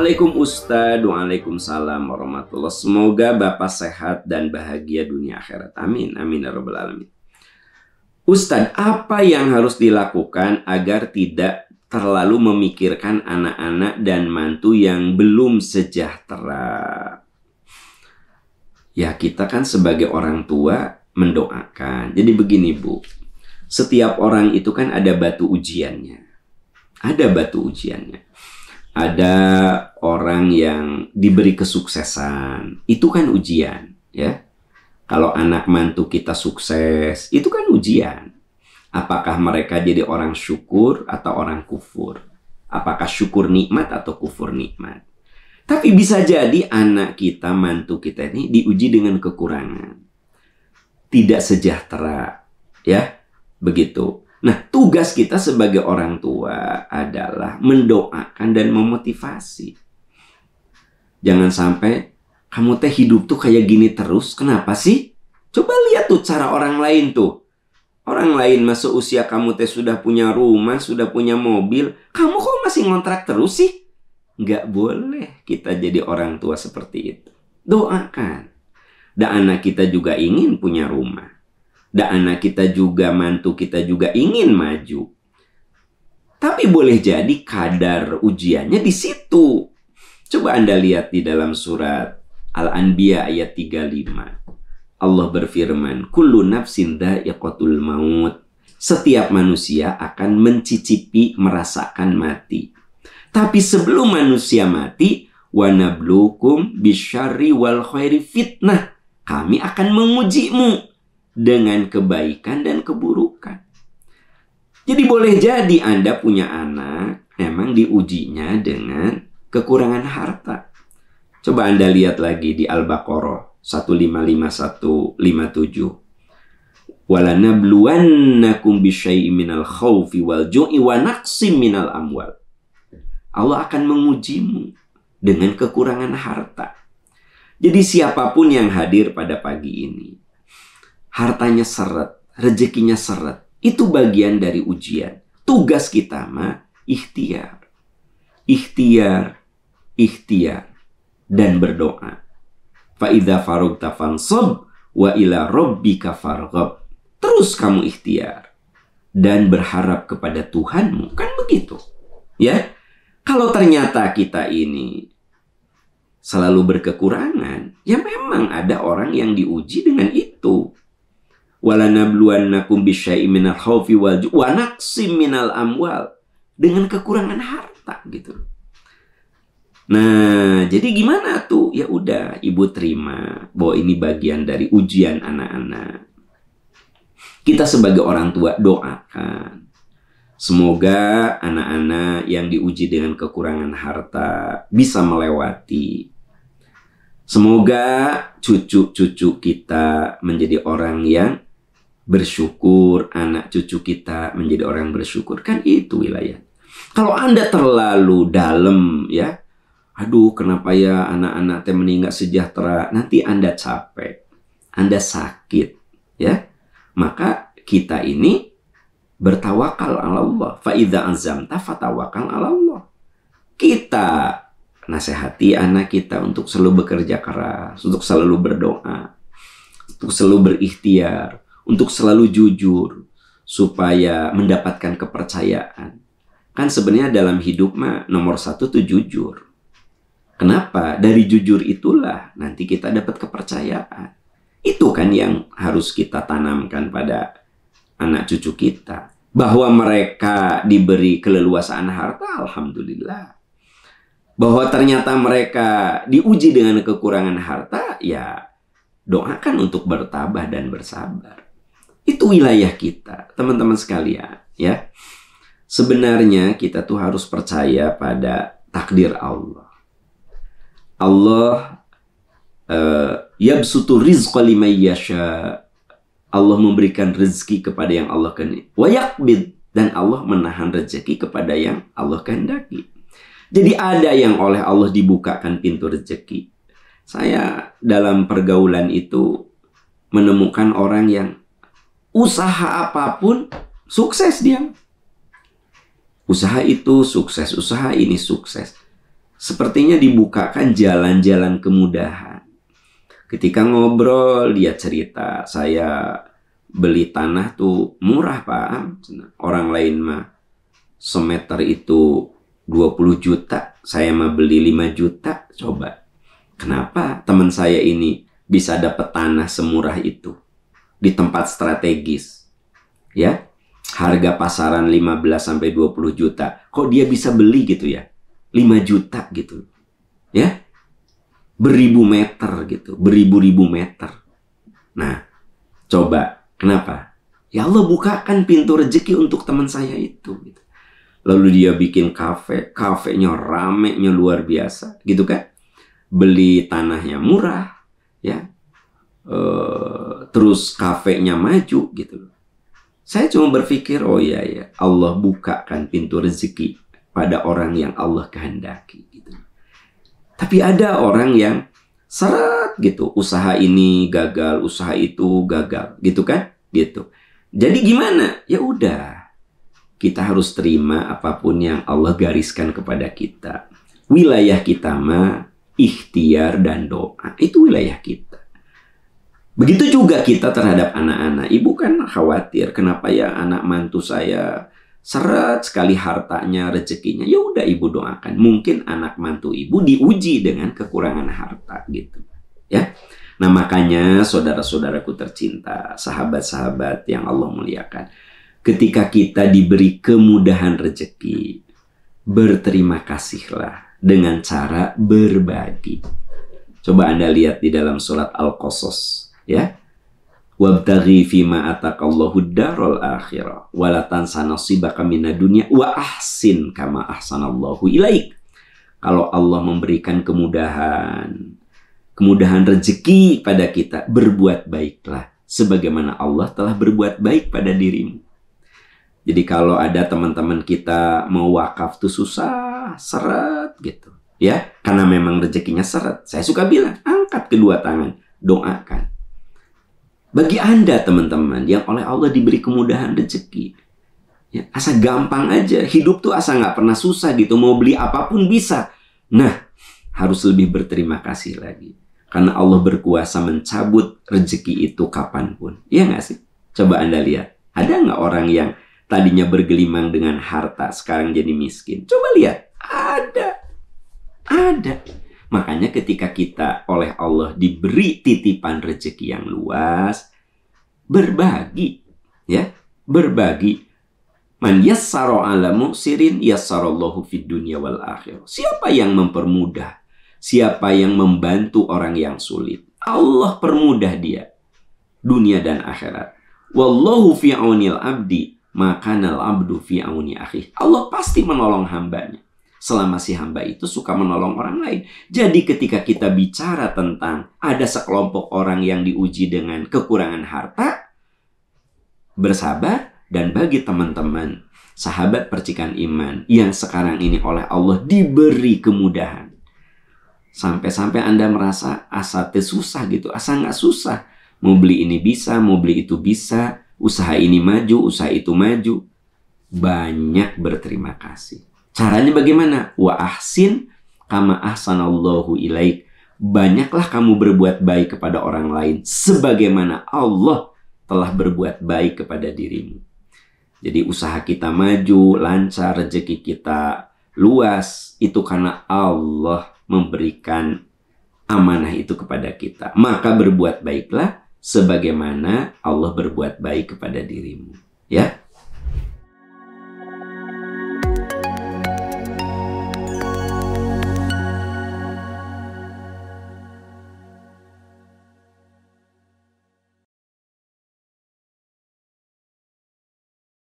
Assalamualaikum Ustadz, Waalaikumsalam warahmatullahi Semoga Bapak sehat dan bahagia dunia akhirat. Amin, amin, ya Robbal Alamin. Ustadz, apa yang harus dilakukan agar tidak terlalu memikirkan anak-anak dan mantu yang belum sejahtera. Ya, kita kan sebagai orang tua mendoakan. Jadi begini, Bu. Setiap orang itu kan ada batu ujiannya. Ada batu ujiannya ada orang yang diberi kesuksesan, itu kan ujian, ya. Kalau anak mantu kita sukses, itu kan ujian. Apakah mereka jadi orang syukur atau orang kufur? Apakah syukur nikmat atau kufur nikmat? Tapi bisa jadi anak kita, mantu kita ini diuji dengan kekurangan. Tidak sejahtera, ya. Begitu. Nah, tugas kita sebagai orang tua adalah mendoakan dan memotivasi. Jangan sampai kamu teh hidup tuh kayak gini terus, kenapa sih? Coba lihat tuh cara orang lain tuh. Orang lain masuk usia kamu teh sudah punya rumah, sudah punya mobil, kamu kok masih ngontrak terus sih? Nggak boleh kita jadi orang tua seperti itu. Doakan. Dan anak kita juga ingin punya rumah dan anak kita juga, mantu kita juga ingin maju. Tapi boleh jadi kadar ujiannya di situ. Coba Anda lihat di dalam surat Al-Anbiya ayat 35. Allah berfirman, Kullu nafsin dha'iqatul maut. Setiap manusia akan mencicipi merasakan mati. Tapi sebelum manusia mati, wanablukum bisyari wal khairi fitnah. Kami akan mengujimu dengan kebaikan dan keburukan. Jadi boleh jadi Anda punya anak memang diujinya dengan kekurangan harta. Coba Anda lihat lagi di Al-Baqarah 155157. Wala nabluwannakum bisyai'in minal khaufi wal ju'i wa naqsim minal amwal. Allah akan mengujimu dengan kekurangan harta. Jadi siapapun yang hadir pada pagi ini, hartanya seret, rezekinya seret. Itu bagian dari ujian. Tugas kita mah ikhtiar. Ikhtiar, ikhtiar dan berdoa. Fa idza fansub wa ila rabbika farghab. Terus kamu ikhtiar dan berharap kepada Tuhanmu. Kan begitu. Ya. Kalau ternyata kita ini selalu berkekurangan, ya memang ada orang yang diuji dengan itu walanabluwannakum bisyai'in minal khaufi wal wa naqsim minal amwal dengan kekurangan harta gitu. Nah, jadi gimana tuh? Ya udah, ibu terima bahwa ini bagian dari ujian anak-anak. Kita sebagai orang tua doakan. Semoga anak-anak yang diuji dengan kekurangan harta bisa melewati. Semoga cucu-cucu kita menjadi orang yang bersyukur, anak cucu kita menjadi orang yang bersyukur. Kan itu wilayah. Kalau Anda terlalu dalam ya, aduh kenapa ya anak-anak teh meninggal sejahtera, nanti Anda capek, Anda sakit, ya. Maka kita ini bertawakal ala Allah. Fa'idha azamta fatawakal ala Allah. Kita nasihati anak kita untuk selalu bekerja keras, untuk selalu berdoa, untuk selalu berikhtiar, untuk selalu jujur supaya mendapatkan kepercayaan. Kan sebenarnya dalam hidup mah nomor satu tuh jujur. Kenapa? Dari jujur itulah nanti kita dapat kepercayaan. Itu kan yang harus kita tanamkan pada anak cucu kita. Bahwa mereka diberi keleluasaan harta, Alhamdulillah. Bahwa ternyata mereka diuji dengan kekurangan harta, ya doakan untuk bertabah dan bersabar. Itu wilayah kita, teman-teman sekalian, ya. Sebenarnya kita tuh harus percaya pada takdir Allah. Allah uh, yabsutu rizqa liman yasha. Allah memberikan rezeki kepada yang Allah kehendaki. Wa dan Allah menahan rezeki kepada yang Allah kehendaki. Jadi ada yang oleh Allah dibukakan pintu rezeki. Saya dalam pergaulan itu menemukan orang yang usaha apapun sukses dia. Usaha itu sukses, usaha ini sukses. Sepertinya dibukakan jalan-jalan kemudahan. Ketika ngobrol dia cerita, saya beli tanah tuh murah pak. Orang lain mah semeter itu 20 juta, saya mah beli 5 juta. Coba, kenapa teman saya ini bisa dapat tanah semurah itu? di tempat strategis. Ya. Harga pasaran 15 sampai 20 juta. Kok dia bisa beli gitu ya? 5 juta gitu. Ya. Beribu meter gitu, beribu-ribu meter. Nah, coba kenapa? Ya Allah bukakan pintu rezeki untuk teman saya itu gitu. Lalu dia bikin kafe, kafenya ramenya luar biasa, gitu kan? Beli tanahnya murah, ya. Eh terus kafenya maju gitu. Saya cuma berpikir, oh iya ya, Allah bukakan pintu rezeki pada orang yang Allah kehendaki gitu. Tapi ada orang yang seret gitu, usaha ini gagal, usaha itu gagal, gitu kan? Gitu. Jadi gimana? Ya udah. Kita harus terima apapun yang Allah gariskan kepada kita. Wilayah kita mah ikhtiar dan doa. Itu wilayah kita. Begitu juga kita terhadap anak-anak. Ibu kan khawatir kenapa ya anak mantu saya seret sekali hartanya, rezekinya. Ya udah ibu doakan. Mungkin anak mantu ibu diuji dengan kekurangan harta gitu. Ya. Nah, makanya saudara-saudaraku tercinta, sahabat-sahabat yang Allah muliakan. Ketika kita diberi kemudahan rezeki, berterima kasihlah dengan cara berbagi. Coba Anda lihat di dalam surat Al-Qasas ya wabtaghi fima atakallahu darul akhirah wala tansa nasibaka minad dunya wa ahsin kama ahsanallahu ilaik kalau Allah memberikan kemudahan kemudahan rezeki pada kita berbuat baiklah sebagaimana Allah telah berbuat baik pada dirimu jadi kalau ada teman-teman kita mau wakaf tuh susah seret gitu ya karena memang rezekinya seret saya suka bilang angkat kedua tangan doakan bagi Anda teman-teman yang oleh Allah diberi kemudahan rezeki. Ya, asa gampang aja. Hidup tuh asa nggak pernah susah gitu. Mau beli apapun bisa. Nah, harus lebih berterima kasih lagi. Karena Allah berkuasa mencabut rezeki itu kapanpun. Iya nggak sih? Coba Anda lihat. Ada nggak orang yang tadinya bergelimang dengan harta sekarang jadi miskin? Coba lihat. Ada. Ada. Makanya ketika kita oleh Allah diberi titipan rezeki yang luas, berbagi ya, berbagi. Man yassaro ala mu'sirin yassarallahu fid dunya wal akhir. Siapa yang mempermudah? Siapa yang membantu orang yang sulit? Allah permudah dia dunia dan akhirat. Wallahu fi abdi, maka abdu fi auni Allah pasti menolong hambanya selama si hamba itu suka menolong orang lain. Jadi ketika kita bicara tentang ada sekelompok orang yang diuji dengan kekurangan harta, bersabar dan bagi teman-teman sahabat percikan iman yang sekarang ini oleh Allah diberi kemudahan. Sampai-sampai Anda merasa asate susah gitu, asa nggak susah. Mau beli ini bisa, mau beli itu bisa, usaha ini maju, usaha itu maju. Banyak berterima kasih. Caranya bagaimana? Wa ahsin kama ahsanallahu ilaik. Banyaklah kamu berbuat baik kepada orang lain sebagaimana Allah telah berbuat baik kepada dirimu. Jadi usaha kita maju, lancar, rezeki kita luas itu karena Allah memberikan amanah itu kepada kita. Maka berbuat baiklah sebagaimana Allah berbuat baik kepada dirimu, ya.